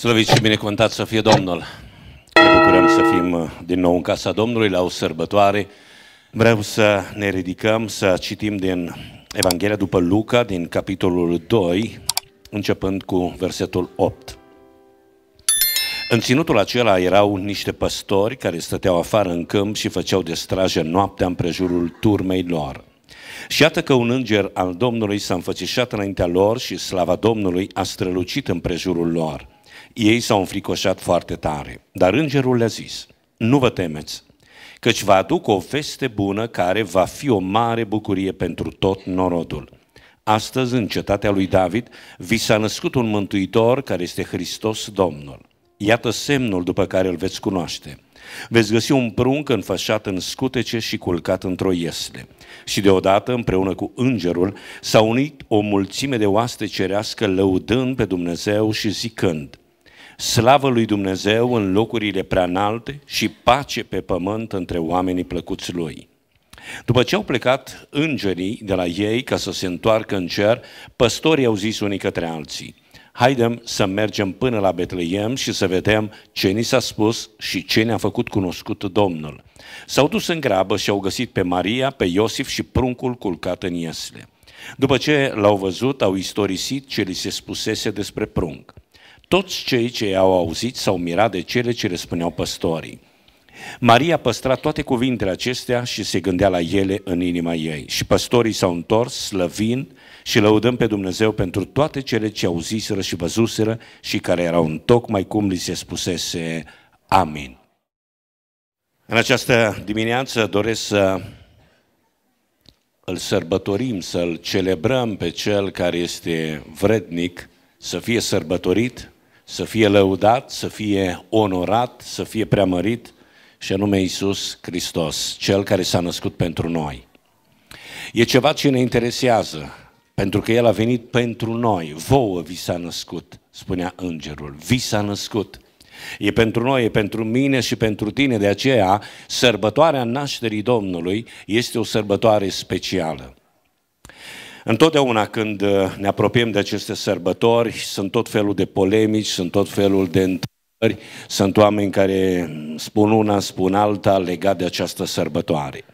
Slăvit și binecuvântat să fie Domnul! Ne bucurăm să fim uh, din nou în casa Domnului la o sărbătoare. Vreau să ne ridicăm, să citim din Evanghelia după Luca, din capitolul 2, începând cu versetul 8. În ținutul acela erau niște păstori care stăteau afară în câmp și făceau de strajă noaptea împrejurul turmei lor. Și iată că un înger al Domnului s-a înfățișat înaintea lor și slava Domnului a strălucit împrejurul lor. Ei s-au înfricoșat foarte tare, dar îngerul le-a zis, nu vă temeți, căci vă aduc o veste bună care va fi o mare bucurie pentru tot norodul. Astăzi, în cetatea lui David, vi s-a născut un mântuitor care este Hristos Domnul. Iată semnul după care îl veți cunoaște. Veți găsi un prunc înfășat în scutece și culcat într-o iesle. Și deodată, împreună cu îngerul, s-a unit o mulțime de oaste cerească lăudând pe Dumnezeu și zicând, slavă lui Dumnezeu în locurile prea înalte și pace pe pământ între oamenii plăcuți lui. După ce au plecat îngerii de la ei ca să se întoarcă în cer, păstorii au zis unii către alții, haidem să mergem până la Betleem și să vedem ce ni s-a spus și ce ne-a făcut cunoscut Domnul. S-au dus în grabă și au găsit pe Maria, pe Iosif și pruncul culcat în iesle. După ce l-au văzut, au istorisit ce li se spusese despre prunc. Toți cei ce i-au auzit s-au mirat de cele ce le spuneau păstorii. Maria păstra toate cuvintele acestea și se gândea la ele în inima ei. Și păstorii s-au întors, slăvind și lăudând pe Dumnezeu pentru toate cele ce auziseră și văzuseră și care erau în tocmai cum li se spusese Amin. În această dimineață doresc să îl sărbătorim, să-l celebrăm pe cel care este vrednic să fie sărbătorit să fie lăudat, să fie onorat, să fie preamărit și anume Iisus Hristos, Cel care s-a născut pentru noi. E ceva ce ne interesează, pentru că El a venit pentru noi, vouă vi s-a născut, spunea Îngerul, vi s-a născut. E pentru noi, e pentru mine și pentru tine, de aceea sărbătoarea nașterii Domnului este o sărbătoare specială. Întotdeauna când uh, ne apropiem de aceste sărbători, sunt tot felul de polemici, sunt tot felul de întrebări, sunt oameni care spun una, spun alta legat de această sărbătoare.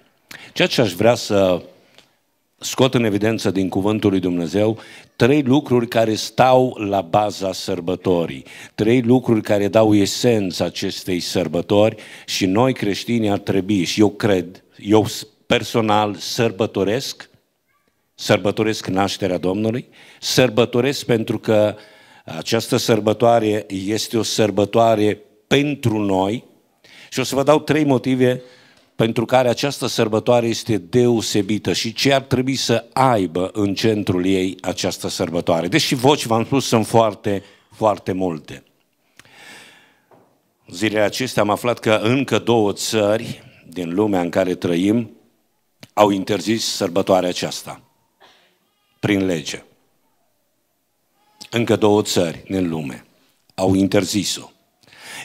Ceea ce aș vrea să scot în evidență din Cuvântul lui Dumnezeu trei lucruri care stau la baza sărbătorii, trei lucruri care dau esența acestei sărbători și noi creștinii ar trebui, și eu cred, eu personal sărbătoresc sărbătoresc nașterea Domnului, sărbătoresc pentru că această sărbătoare este o sărbătoare pentru noi și o să vă dau trei motive pentru care această sărbătoare este deosebită și ce ar trebui să aibă în centrul ei această sărbătoare. Deși voci, v-am spus, sunt foarte, foarte multe. Zilele acestea am aflat că încă două țări din lumea în care trăim au interzis sărbătoarea aceasta prin lege. Încă două țări în lume au interzis-o.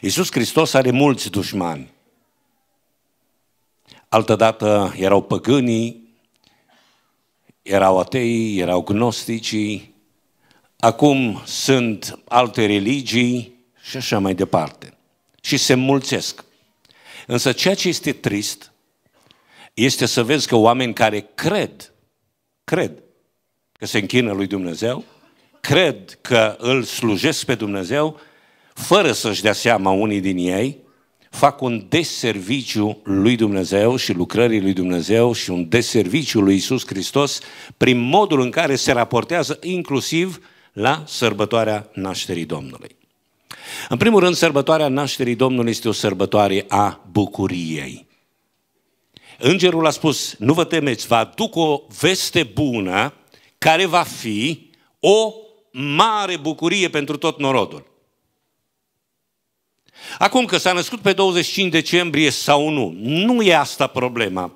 Iisus Hristos are mulți dușmani. Altădată erau păgânii, erau atei, erau gnosticii, acum sunt alte religii și așa mai departe. Și se mulțesc. Însă ceea ce este trist este să vezi că oameni care cred, cred că se închină lui Dumnezeu, cred că îl slujesc pe Dumnezeu, fără să-și dea seama unii din ei, fac un deserviciu lui Dumnezeu și lucrării lui Dumnezeu și un deserviciu lui Isus Hristos prin modul în care se raportează inclusiv la sărbătoarea nașterii Domnului. În primul rând, sărbătoarea nașterii Domnului este o sărbătoare a bucuriei. Îngerul a spus, nu vă temeți, vă aduc o veste bună care va fi o mare bucurie pentru tot norodul. Acum că s-a născut pe 25 decembrie sau nu, nu e asta problema.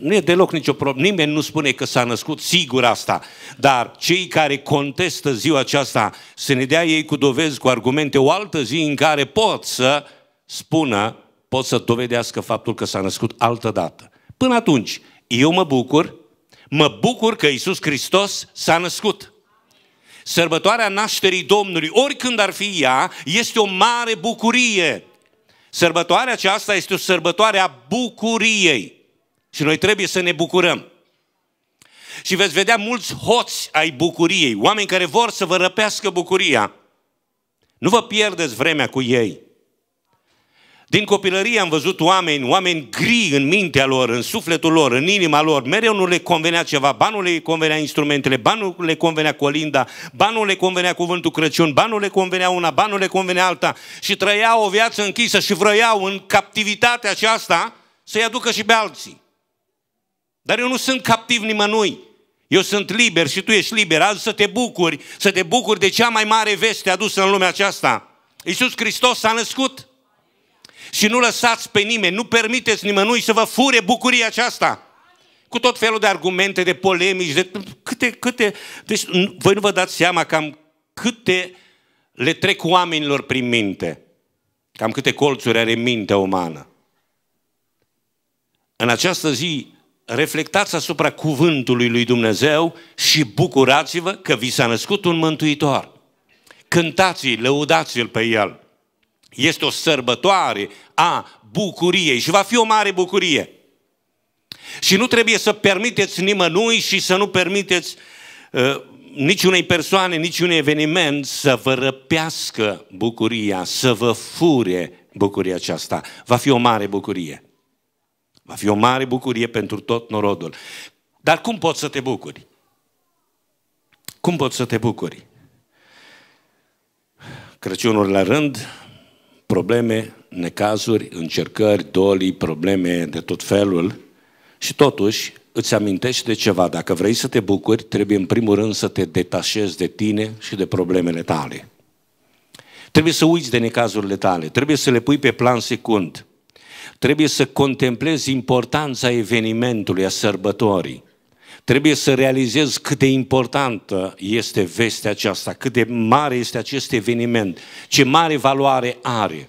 Nu e, deloc nicio problemă. Nimeni nu spune că s-a născut sigur asta. Dar cei care contestă ziua aceasta să ne dea ei cu dovezi, cu argumente, o altă zi în care pot să spună, pot să dovedească faptul că s-a născut altă dată. Până atunci, eu mă bucur Mă bucur că Isus Hristos s-a născut. Sărbătoarea nașterii Domnului, oricând ar fi ea, este o mare bucurie. Sărbătoarea aceasta este o sărbătoare a bucuriei. Și noi trebuie să ne bucurăm. Și veți vedea mulți hoți ai bucuriei, oameni care vor să vă răpească bucuria. Nu vă pierdeți vremea cu ei. Din copilărie am văzut oameni, oameni gri în mintea lor, în sufletul lor, în inima lor. Mereu nu le convenea ceva, banul le convenea instrumentele, banul le convenea colinda, banul le convenea cuvântul Crăciun, banul le convenea una, banul le convenea alta. Și trăiau o viață închisă și vrăiau în captivitatea aceasta să-i aducă și pe alții. Dar eu nu sunt captiv nimănui. Eu sunt liber și tu ești liber. Azi să te bucuri, să te bucuri de cea mai mare veste adusă în lumea aceasta. Iisus Hristos s-a născut și nu lăsați pe nimeni, nu permiteți nimănui să vă fure bucuria aceasta. Cu tot felul de argumente, de polemici, de câte, câte... Deci voi nu vă dați seama cam câte le trec oamenilor prin minte. Cam câte colțuri are mintea umană. În această zi, reflectați asupra cuvântului lui Dumnezeu și bucurați-vă că vi s-a născut un mântuitor. cântați i lăudați-l pe el. Este o sărbătoare a bucuriei și va fi o mare bucurie. Și nu trebuie să permiteți nimănui și să nu permiteți uh, niciunei persoane, niciun eveniment să vă răpească bucuria, să vă fure bucuria aceasta. Va fi o mare bucurie. Va fi o mare bucurie pentru tot norodul. Dar cum poți să te bucuri? Cum poți să te bucuri? Crăciunul la rând, probleme, necazuri, încercări, dolii, probleme de tot felul și totuși îți amintești de ceva. Dacă vrei să te bucuri, trebuie în primul rând să te detașezi de tine și de problemele tale. Trebuie să uiți de necazurile tale, trebuie să le pui pe plan secund. Trebuie să contemplezi importanța evenimentului, a sărbătorii trebuie să realizez cât de importantă este vestea aceasta, cât de mare este acest eveniment, ce mare valoare are.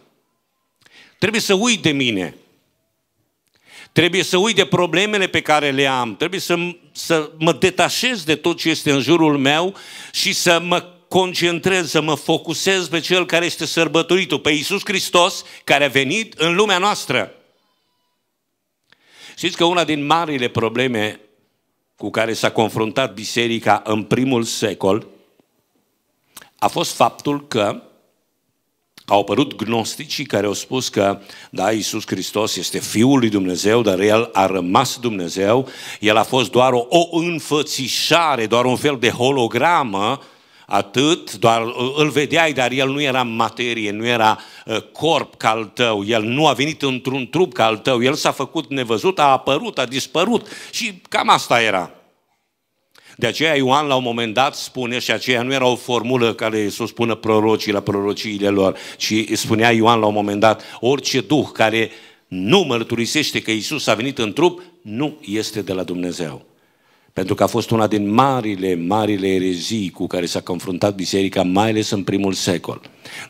Trebuie să uit de mine. Trebuie să uit de problemele pe care le am. Trebuie să, să mă detașez de tot ce este în jurul meu și să mă concentrez, să mă focusez pe Cel care este sărbătoritul, pe Iisus Hristos care a venit în lumea noastră. Știți că una din marile probleme cu care s-a confruntat biserica în primul secol a fost faptul că au apărut gnosticii care au spus că, da, Iisus Hristos este Fiul lui Dumnezeu, dar El a rămas Dumnezeu, El a fost doar o, o înfățișare, doar un fel de hologramă atât, doar îl vedeai, dar el nu era materie, nu era ă, corp ca al tău, el nu a venit într-un trup ca al tău, el s-a făcut nevăzut, a apărut, a dispărut și cam asta era. De aceea Ioan la un moment dat spune, și aceea nu era o formulă care să o spună prorocii la prorociile lor, ci spunea Ioan la un moment dat, orice duh care nu mărturisește că Isus a venit în trup, nu este de la Dumnezeu pentru că a fost una din marile, marile erezii cu care s-a confruntat biserica, mai ales în primul secol.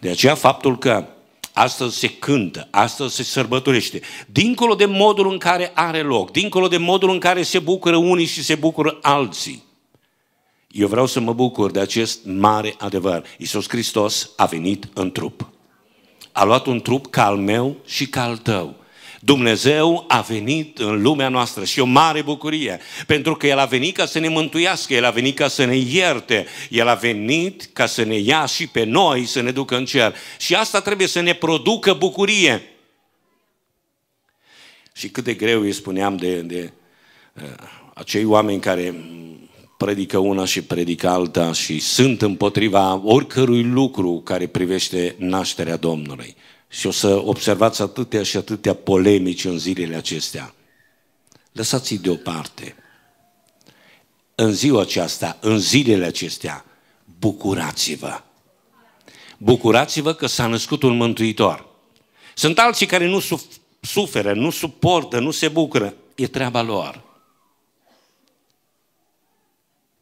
De aceea faptul că astăzi se cântă, astăzi se sărbătorește, dincolo de modul în care are loc, dincolo de modul în care se bucură unii și se bucură alții, eu vreau să mă bucur de acest mare adevăr. Iisus Hristos a venit în trup. A luat un trup ca al meu și ca al tău. Dumnezeu a venit în lumea noastră și o mare bucurie, pentru că El a venit ca să ne mântuiască, El a venit ca să ne ierte, El a venit ca să ne ia și pe noi să ne ducă în cer. Și asta trebuie să ne producă bucurie. Și cât de greu îi spuneam de, de uh, acei oameni care predică una și predică alta și sunt împotriva oricărui lucru care privește nașterea Domnului. Și o să observați atâtea și atâtea polemici în zilele acestea. Lăsați-i deoparte. În ziua aceasta, în zilele acestea, bucurați-vă. Bucurați-vă că s-a născut un mântuitor. Sunt alții care nu suferă, nu suportă, nu se bucură. E treaba lor.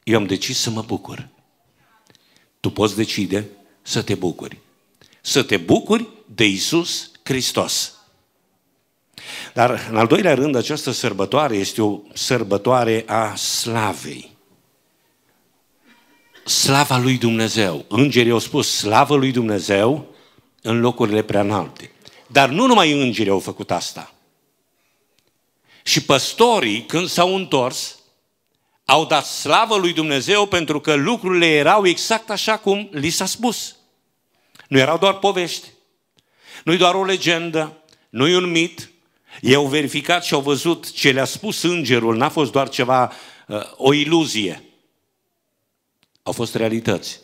Eu am decis să mă bucur. Tu poți decide să te bucuri. Să te bucuri de Isus Hristos. Dar, în al doilea rând, această sărbătoare este o sărbătoare a slavei. Slava lui Dumnezeu. Îngerii au spus slavă lui Dumnezeu în locurile prea înalte. Dar nu numai îngerii au făcut asta. Și păstorii, când s-au întors, au dat slavă lui Dumnezeu pentru că lucrurile erau exact așa cum li s-a spus. Nu erau doar povești nu doar o legendă, nu un mit. Ei au verificat și au văzut ce le-a spus îngerul, n-a fost doar ceva, uh, o iluzie. Au fost realități.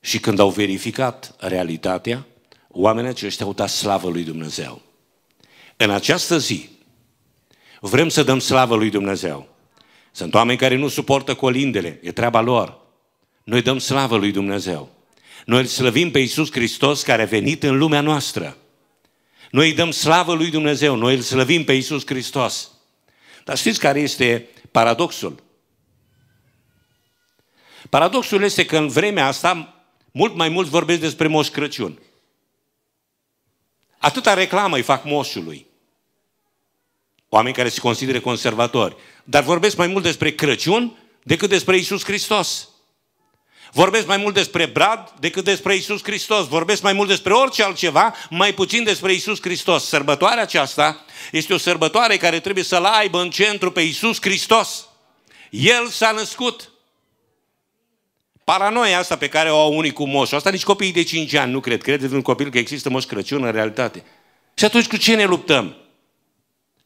Și când au verificat realitatea, oamenii aceștia au dat slavă lui Dumnezeu. În această zi, vrem să dăm slavă lui Dumnezeu. Sunt oameni care nu suportă colindele, e treaba lor. Noi dăm slavă lui Dumnezeu. Noi îl slăvim pe Iisus Hristos care a venit în lumea noastră. Noi îi dăm slavă lui Dumnezeu, noi îl slăvim pe Iisus Hristos. Dar știți care este paradoxul? Paradoxul este că în vremea asta mult mai mulți vorbesc despre Moș Crăciun. Atâta reclamă îi fac moșului. Oameni care se consideră conservatori. Dar vorbesc mai mult despre Crăciun decât despre Isus Hristos. Vorbesc mai mult despre brad decât despre Isus Hristos. Vorbesc mai mult despre orice altceva, mai puțin despre Isus Hristos. Sărbătoarea aceasta este o sărbătoare care trebuie să-L aibă în centru pe Isus Hristos. El s-a născut. Paranoia asta pe care o au unii cu moșul, asta nici copiii de 5 ani nu cred. Credeți un copil că există moș Crăciun în realitate. Și atunci cu ce ne luptăm?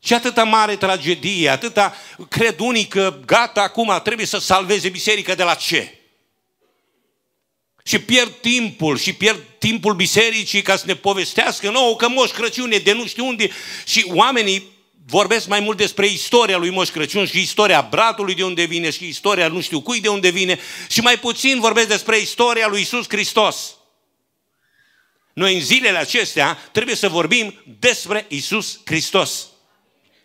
Și atâta mare tragedie, atâta cred unii că gata acum trebuie să salveze biserica de la ce? și pierd timpul și pierd timpul bisericii ca să ne povestească nouă că Moș Crăciun e de nu știu unde și oamenii vorbesc mai mult despre istoria lui Moș Crăciun și istoria bratului de unde vine și istoria nu știu cui de unde vine și mai puțin vorbesc despre istoria lui Isus Hristos. Noi în zilele acestea trebuie să vorbim despre Isus Hristos.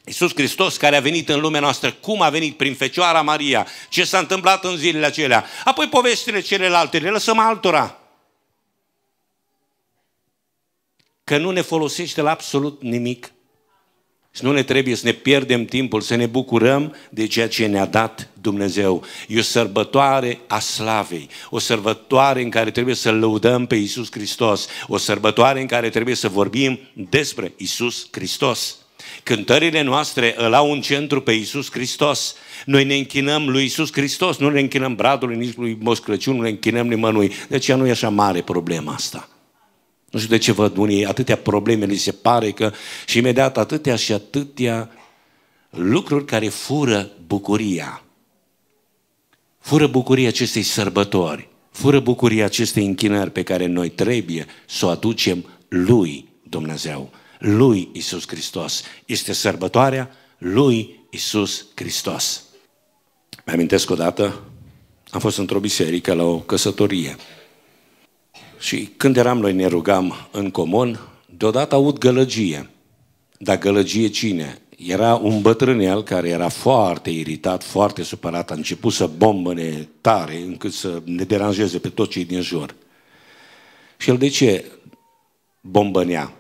Iisus Hristos care a venit în lumea noastră, cum a venit prin Fecioara Maria, ce s-a întâmplat în zilele acelea. Apoi poveștile celelalte le lăsăm altora. Că nu ne folosește la absolut nimic. Și nu ne trebuie să ne pierdem timpul, să ne bucurăm de ceea ce ne-a dat Dumnezeu. E o sărbătoare a slavei, o sărbătoare în care trebuie să lăudăm pe Iisus Hristos, o sărbătoare în care trebuie să vorbim despre Iisus Hristos. Cântările noastre îl au un centru pe Iisus Hristos. Noi ne închinăm lui Iisus Hristos, nu ne închinăm bradului, nici lui Moș Crăciun, nu ne închinăm nimănui. Deci ea nu e așa mare problema asta. Nu știu de ce văd unii atâtea probleme, li se pare că și imediat atâtea și atâtea lucruri care fură bucuria. Fură bucuria acestei sărbători, fură bucuria acestei închinări pe care noi trebuie să o aducem lui Dumnezeu lui Isus Hristos. Este sărbătoarea lui Isus Hristos. Mă amintesc o dată, am fost într-o biserică la o căsătorie. Și când eram noi ne rugam în comun, deodată aud gălăgie. Dar gălăgie cine? Era un bătrânel care era foarte iritat, foarte supărat, a început să bombăne tare încât să ne deranjeze pe toți cei din jur. Și el de ce bombănea?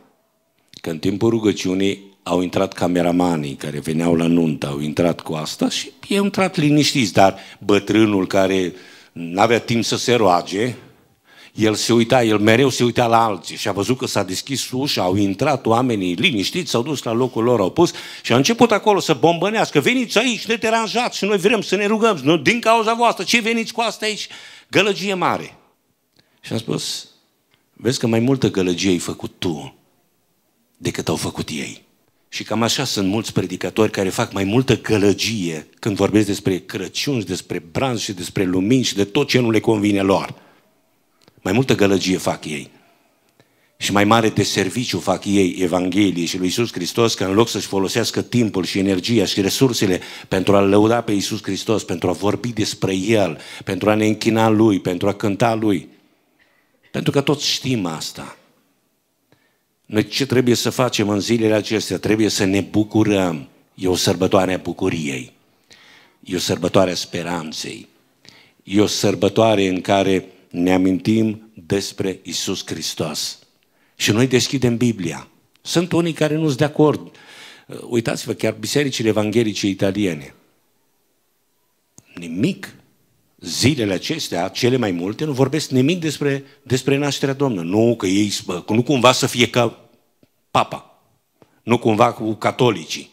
că în timpul rugăciunii au intrat cameramanii care veneau la nuntă, au intrat cu asta și ei au intrat liniștiți, dar bătrânul care n-avea timp să se roage, el se uita, el mereu se uita la alții și a văzut că s-a deschis ușa, au intrat oamenii liniștiți, s-au dus la locul lor, au pus și a început acolo să bombănească, veniți aici, ne deranjați și noi vrem să ne rugăm, nu, din cauza voastră, ce veniți cu asta aici? Gălăgie mare. Și am spus, vezi că mai multă gălăgie ai făcut tu decât au făcut ei. Și cam așa sunt mulți predicatori care fac mai multă gălăgie când vorbesc despre Crăciun și despre branzi și despre lumini și de tot ce nu le convine lor. Mai multă gălăgie fac ei. Și mai mare de serviciu fac ei Evangheliei și lui Isus Hristos că în loc să-și folosească timpul și energia și resursele pentru a lăuda pe Isus Hristos, pentru a vorbi despre El, pentru a ne închina Lui, pentru a cânta Lui. Pentru că toți știm asta. Noi ce trebuie să facem în zilele acestea? Trebuie să ne bucurăm. E o sărbătoare a bucuriei. E o sărbătoare a speranței. E o sărbătoare în care ne amintim despre Isus Hristos. Și noi deschidem Biblia. Sunt unii care nu sunt de acord. Uitați-vă, chiar bisericile evanghelice italiene. Nimic zilele acestea, cele mai multe, nu vorbesc nimic despre, despre nașterea Domnului. Nu că ei, nu cumva să fie ca papa, nu cumva cu catolicii.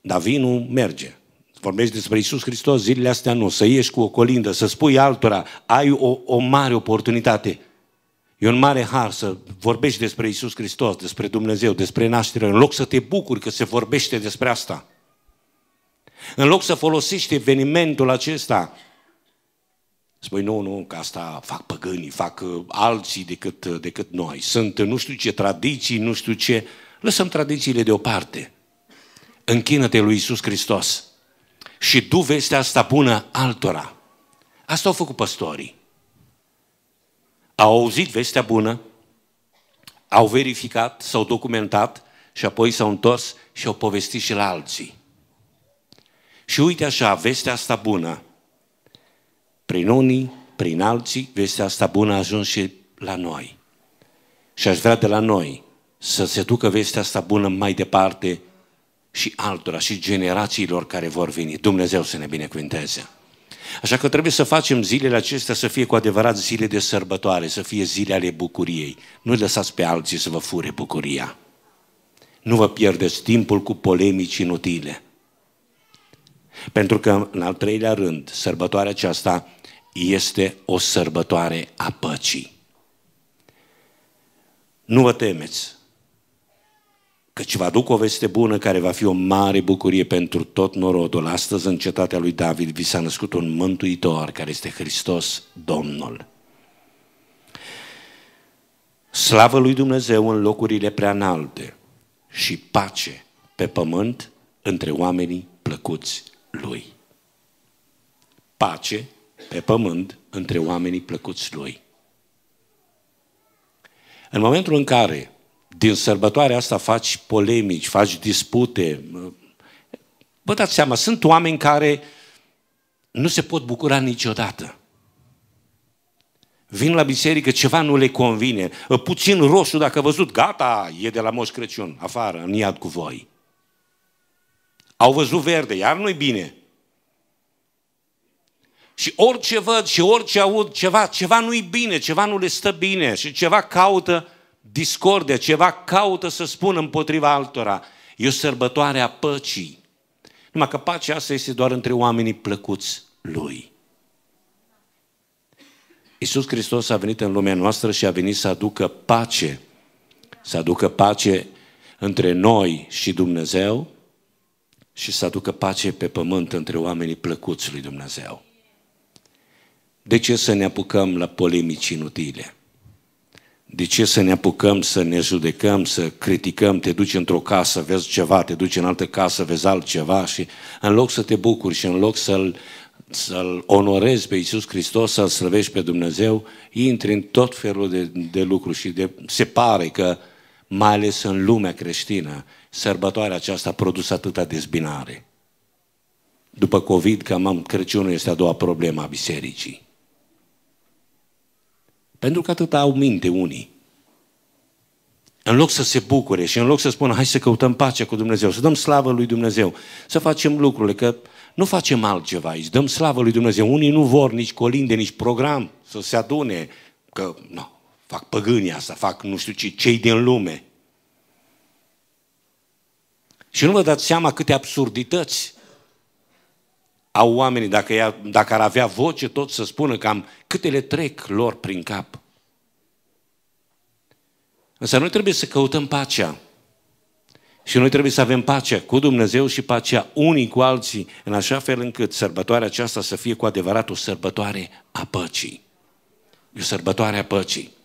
Dar vinul merge. Vorbești despre Isus Hristos zilele astea, nu. Să ieși cu o colindă, să spui altora, ai o, o mare oportunitate. E un mare har să vorbești despre Isus Hristos, despre Dumnezeu, despre naștere, în loc să te bucuri că se vorbește despre asta. În loc să folosești evenimentul acesta, spui, nu, nu, că asta fac păgânii, fac uh, alții decât, uh, decât noi. Sunt uh, nu știu ce tradiții, nu știu ce. Lăsăm tradițiile deoparte. Închină-te lui Isus Hristos și du vestea asta bună altora. Asta au făcut păstorii. Au auzit vestea bună, au verificat, s-au documentat și apoi s-au întors și au povestit și la alții. Și uite așa, vestea asta bună, prin unii, prin alții, vestea asta bună a ajuns și la noi. Și aș vrea de la noi să se ducă vestea asta bună mai departe și altora, și generațiilor care vor veni. Dumnezeu să ne binecuvinteze. Așa că trebuie să facem zilele acestea să fie cu adevărat zile de sărbătoare, să fie zile ale bucuriei. Nu lăsați pe alții să vă fure bucuria. Nu vă pierdeți timpul cu polemici inutile. Pentru că, în al treilea rând, sărbătoarea aceasta este o sărbătoare a păcii. Nu vă temeți, căci vă aduc o veste bună care va fi o mare bucurie pentru tot norodul. Astăzi, în cetatea lui David, vi s-a născut un mântuitor care este Hristos Domnul. Slavă lui Dumnezeu în locurile prea înalte și pace pe pământ între oamenii plăcuți lui. Pace pe pământ între oamenii plăcuți lui. În momentul în care din sărbătoarea asta faci polemici, faci dispute, vă dați seama, sunt oameni care nu se pot bucura niciodată. Vin la biserică, ceva nu le convine. Puțin roșu, dacă văzut, gata, e de la Moș Crăciun, afară, în iad cu voi. Au văzut verde, iar nu-i bine. Și orice văd și orice aud, ceva, ceva nu-i bine, ceva nu le stă bine și ceva caută discordia, ceva caută să spună împotriva altora. E o sărbătoare a păcii. Numai că pacea asta este doar între oamenii plăcuți lui. Iisus Hristos a venit în lumea noastră și a venit să aducă pace. Să aducă pace între noi și Dumnezeu, și să aducă pace pe pământ între oamenii plăcuți lui Dumnezeu. De ce să ne apucăm la polemici inutile? De ce să ne apucăm să ne judecăm, să criticăm, te duci într-o casă, vezi ceva, te duci în altă casă, vezi altceva și în loc să te bucuri și în loc să-L să onorezi pe Iisus Hristos, să-L slăvești pe Dumnezeu, intri în tot felul de, de lucruri și de, se pare că uh, mai ales în lumea creștină, sărbătoarea aceasta a produs atâta dezbinare. După COVID, că am Crăciunul este a doua problemă a bisericii. Pentru că atâta au minte unii. În loc să se bucure și în loc să spună hai să căutăm pacea cu Dumnezeu, să dăm slavă lui Dumnezeu, să facem lucrurile, că nu facem altceva aici, dăm slavă lui Dumnezeu. Unii nu vor nici colinde, nici program să se adune, că nu, fac păgânii asta, fac nu știu ce, cei din lume. Și nu vă dați seama câte absurdități au oamenii, dacă, ea, dacă ar avea voce tot să spună cam câte le trec lor prin cap. Însă noi trebuie să căutăm pacea. Și noi trebuie să avem pacea cu Dumnezeu și pacea unii cu alții, în așa fel încât sărbătoarea aceasta să fie cu adevărat o sărbătoare a păcii. E o sărbătoare a păcii.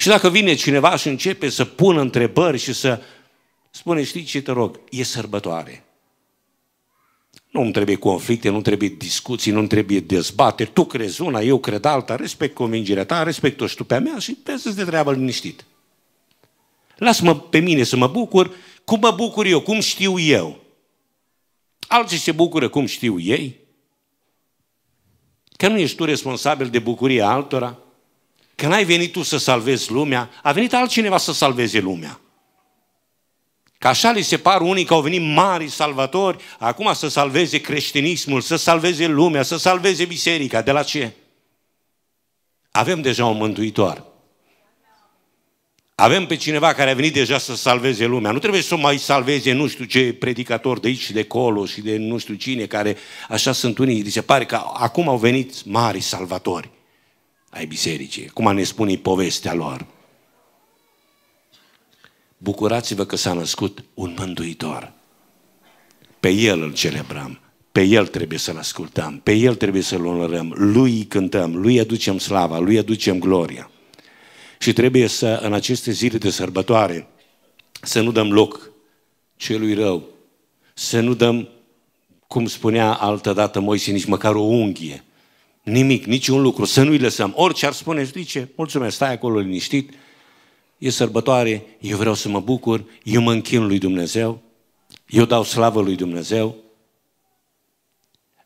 Și dacă vine cineva și începe să pună întrebări și să spune, știi ce te rog, e sărbătoare. Nu îmi trebuie conflicte, nu trebuie discuții, nu trebuie dezbateri. Tu crezi una, eu cred alta, respect convingerea ta, respect-o și tu pe a mea și pe să-ți de treabă liniștit. Lasă-mă pe mine să mă bucur cum mă bucur eu, cum știu eu. Alții se bucură cum știu ei. Că nu ești tu responsabil de bucuria altora. Că n-ai venit tu să salvezi lumea, a venit altcineva să salveze lumea. Că așa li se par unii că au venit mari salvatori, acum să salveze creștinismul, să salveze lumea, să salveze biserica. De la ce? Avem deja un mântuitor. Avem pe cineva care a venit deja să salveze lumea. Nu trebuie să mai salveze nu știu ce predicator de aici și de acolo și de nu știu cine, care așa sunt unii. Li se pare că acum au venit mari salvatori ai bisericii, cum ne spune povestea lor. Bucurați-vă că s-a născut un mântuitor. Pe El îl celebrăm, pe El trebuie să-L ascultăm, pe El trebuie să-L onorăm, Lui îi cântăm, Lui aducem slava, Lui aducem gloria. Și trebuie să, în aceste zile de sărbătoare, să nu dăm loc celui rău, să nu dăm, cum spunea altădată Moise, nici măcar o unghie Nimic, niciun lucru, să nu-i lăsăm. Orice ar spune, știi ce? Mulțumesc, stai acolo liniștit, e sărbătoare, eu vreau să mă bucur, eu mă închin lui Dumnezeu, eu dau slavă lui Dumnezeu,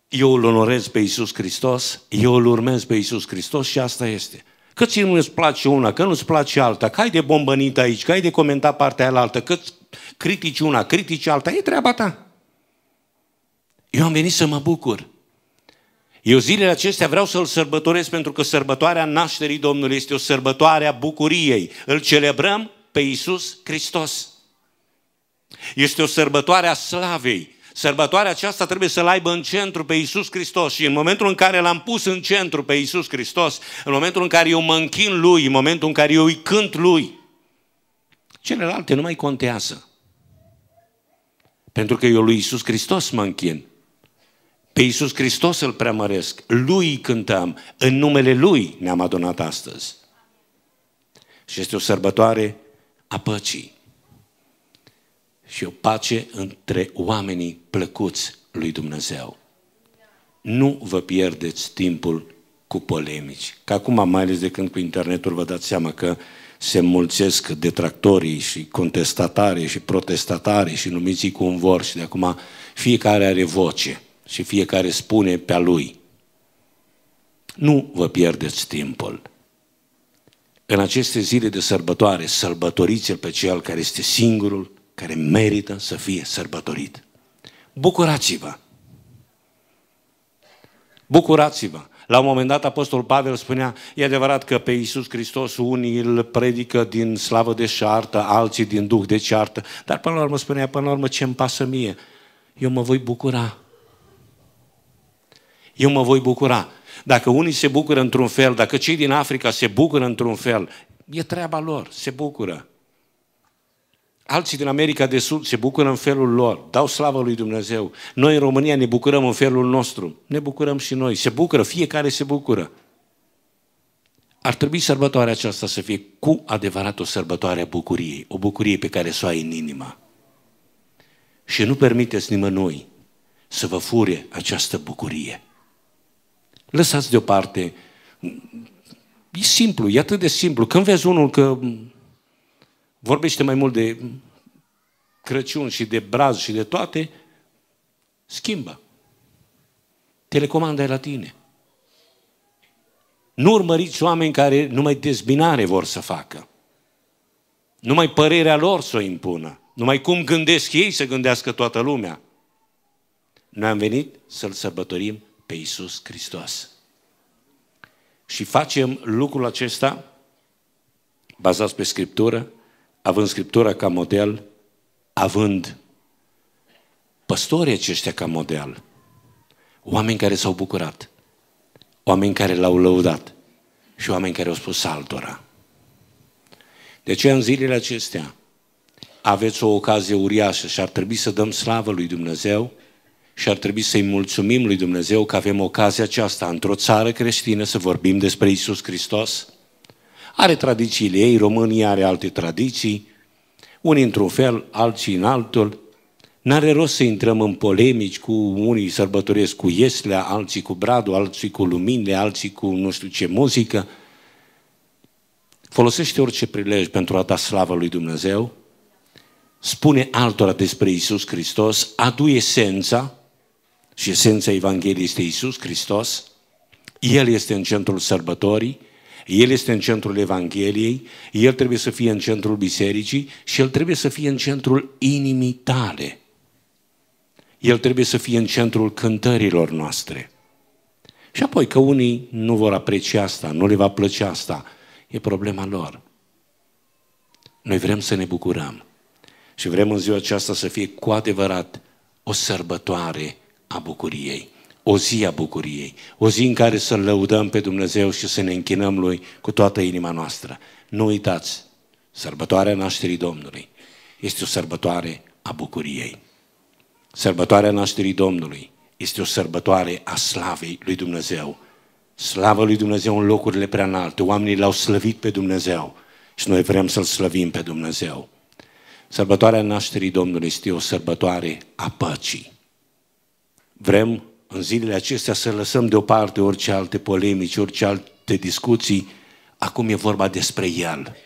eu îl onorez pe Iisus Hristos, eu îl urmez pe Iisus Hristos și asta este. Că ți nu ți place una, că nu-ți place alta, că ai de bombănit aici, că ai de comentat partea aia altă, că critici una, critici alta, e treaba ta. Eu am venit să mă bucur. Eu zilele acestea vreau să-L sărbătoresc pentru că sărbătoarea nașterii Domnului este o sărbătoare a bucuriei. Îl celebrăm pe Iisus Hristos. Este o sărbătoare a slavei. Sărbătoarea aceasta trebuie să-L aibă în centru pe Iisus Hristos și în momentul în care L-am pus în centru pe Iisus Hristos, în momentul în care eu mă închin Lui, în momentul în care eu îi cânt Lui, celelalte nu mai contează. Pentru că eu lui Iisus Hristos mă închin. Pe Iisus Hristos îl preamăresc, Lui cântăm, în numele Lui ne-am adunat astăzi. Și este o sărbătoare a păcii și o pace între oamenii plăcuți lui Dumnezeu. Nu vă pierdeți timpul cu polemici. Că acum, mai ales de când cu internetul, vă dați seama că se mulțesc detractorii și contestatarii și protestatarii și numiți cum vor și de acum fiecare are voce și fiecare spune pe-a lui. Nu vă pierdeți timpul. În aceste zile de sărbătoare, sărbătoriți-l pe cel care este singurul care merită să fie sărbătorit. Bucurați-vă! Bucurați-vă! La un moment dat Apostol Pavel spunea, e adevărat că pe Iisus Hristos unii îl predică din slavă de șartă, alții din duh de ceartă, dar până la urmă spunea, până la urmă ce-mi pasă mie? Eu mă voi bucura eu mă voi bucura. Dacă unii se bucură într-un fel, dacă cei din Africa se bucură într-un fel, e treaba lor, se bucură. Alții din America de Sud se bucură în felul lor, dau slavă lui Dumnezeu. Noi în România ne bucurăm în felul nostru, ne bucurăm și noi, se bucură, fiecare se bucură. Ar trebui sărbătoarea aceasta să fie cu adevărat o sărbătoare a bucuriei, o bucurie pe care să o ai în inimă. Și nu permiteți nimănui să vă fure această bucurie. Lăsați deoparte. E simplu, e atât de simplu. Când vezi unul că vorbește mai mult de Crăciun și de braz și de toate, schimbă. Telecomanda e la tine. Nu urmăriți oameni care numai dezbinare vor să facă. Numai părerea lor să o impună. Numai cum gândesc ei să gândească toată lumea. Noi am venit să-L sărbătorim pe Iisus Hristos. Și facem lucrul acesta bazat pe Scriptură, având Scriptura ca model, având păstorii aceștia ca model, oameni care s-au bucurat, oameni care l-au lăudat și oameni care au spus altora. De ce în zilele acestea aveți o ocazie uriașă și ar trebui să dăm slavă lui Dumnezeu și ar trebui să-i mulțumim lui Dumnezeu că avem ocazia aceasta într-o țară creștină să vorbim despre Isus Hristos. Are tradițiile ei, România are alte tradiții, unii într-un fel, alții în altul. N-are rost să intrăm în polemici cu unii sărbătoresc cu Ieslea, alții cu Bradu, alții cu lumine, alții cu nu știu ce muzică. Folosește orice prilej pentru a da slavă lui Dumnezeu, spune altora despre Isus Hristos, adu esența, și esența Evangheliei este Isus Hristos, El este în centrul sărbătorii, El este în centrul Evangheliei, El trebuie să fie în centrul bisericii și El trebuie să fie în centrul inimii tale. El trebuie să fie în centrul cântărilor noastre. Și apoi că unii nu vor aprecia asta, nu le va plăcea asta, e problema lor. Noi vrem să ne bucurăm și vrem în ziua aceasta să fie cu adevărat o sărbătoare a bucuriei, o zi a bucuriei, o zi în care să-L lăudăm pe Dumnezeu și să ne închinăm Lui cu toată inima noastră. Nu uitați, sărbătoarea nașterii Domnului este o sărbătoare a bucuriei. Sărbătoarea nașterii Domnului este o sărbătoare a slavei lui Dumnezeu. Slavă lui Dumnezeu în locurile prea înalte. Oamenii l-au slăvit pe Dumnezeu și noi vrem să-L slăvim pe Dumnezeu. Sărbătoarea nașterii Domnului este o sărbătoare a păcii. Vrem în zilele acestea să lăsăm deoparte orice alte polemici, orice alte discuții. Acum e vorba despre El.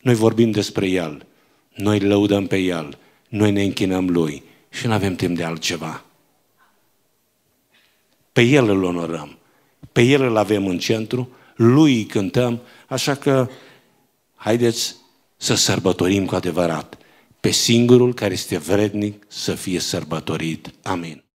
Noi vorbim despre El. Noi lăudăm pe El. Noi ne închinăm Lui. Și nu avem timp de altceva. Pe El îl onorăm. Pe El îl avem în centru. Lui îi cântăm. Așa că haideți să sărbătorim cu adevărat pe singurul care este vrednic să fie sărbătorit. Amin.